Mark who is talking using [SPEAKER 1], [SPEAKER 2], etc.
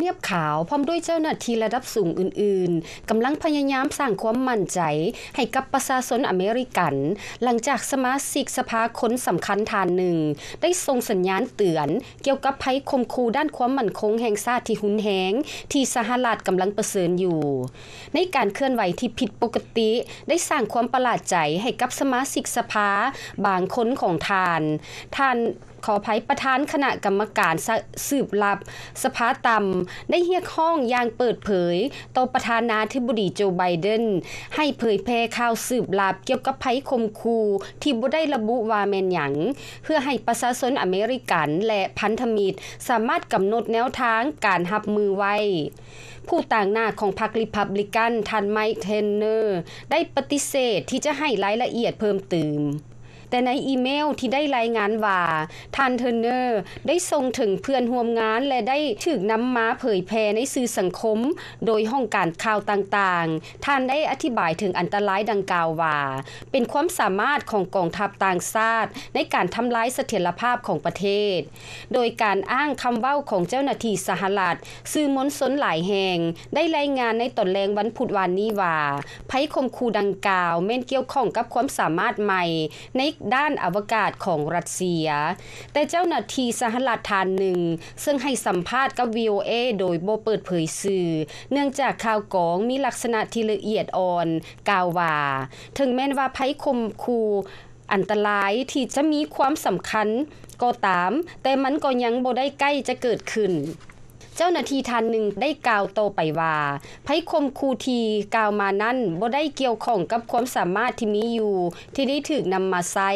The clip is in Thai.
[SPEAKER 1] เนียบขาวพร้อมด้วยเจ้าหน้าที่ระดับสูงอื่นๆ กำลังพยายามสร้างความมั่นใจ ให้กับประชาชนอเมริกัน หลังจากสมาชิกสภาคนสำคัญทานหนึ่ง ได้ส่งสัญญาณเตือน เกี่ยวกับภัยคมคูด้านความมั่นคงแห่งชาติที่หุนแหงที่สหรัฐกำลังประเสริญอยู่ ในการเคลื่อนไหวที่ผิดปกติได้สร้างความประหลาดใจให้กับสมาชิกสภา บางคนของทานท่านขอภัยประธานคณะกรรมการสืบลับ สภาต่ำได้เฮียข้องอย่างเปิดเผยต่อประธานาธิบดีโจไบเดนให้เผยแพร่ข่าวสืบลับเกี่ยวกับภัยคมคูที่บ่ได้ระบุว่าแม่นหยัง เพื่อให้ประชาชนอเมริกันและพันธมิตรสามารถกำหนดแนวทางการรับมือไว้ ผู้ต่างหน้าของพรรครีพับลิกันทันไมค์เทนเนอร์ ได้ปฏิเสธที่จะให้รายละเอียดเพิ่มเติมแต่ในอีเมลที่ได้รายงานว่าทานเทอร์เนอร์ ได้ส่งถึงเพื่อนห่วมงานและได้ถึกนำมาเผยแพร่ในสื่อสังคม โดยห้องการข่าวต่างๆ ท่านได้อธิบายถึงอันตรายดังกล่าวว่า เป็นความสามารถของกองทัพต่างชาติในการทำลายเสถียรภาพของประเทศ โดยการอ้างคำเว้าของเจ้าหน้าที่สหรัฐสื่อมวลชนหลายแห่งได้รายงานในตนแรงวันพุธวานนี้ว่าภัยคมคูดังกล่าวแม่นเกี่ยวข้องกับความสามารถใหม่ในด้านอวกาศของรัสเซีย แต่เจ้าหน้าที่สหรัฐทานหนึ่ง ซึ่งให้สัมภาษณ์กับ VOA โดยโบเปิดเผยสื่อ เนื่องจากข่าวกองมีลักษณะที่ละเอียดอ่อนกาวว่า ถึงแม้นว่าภัยคมคู อันตรายที่จะมีความสำคัญก็ตาม แต่มันก็ยังบ่ได้ใกล้จะเกิดขึ้นเจ้าหน้าที่ท่านหนึ่งได้กล่าวโตไปว่าไพคมคูทีกล่าวมานั้นบ่ได้เกี่ยวข้องกับความสามารถที่มีอยู่ ที่ได้ถูกนำมาใช่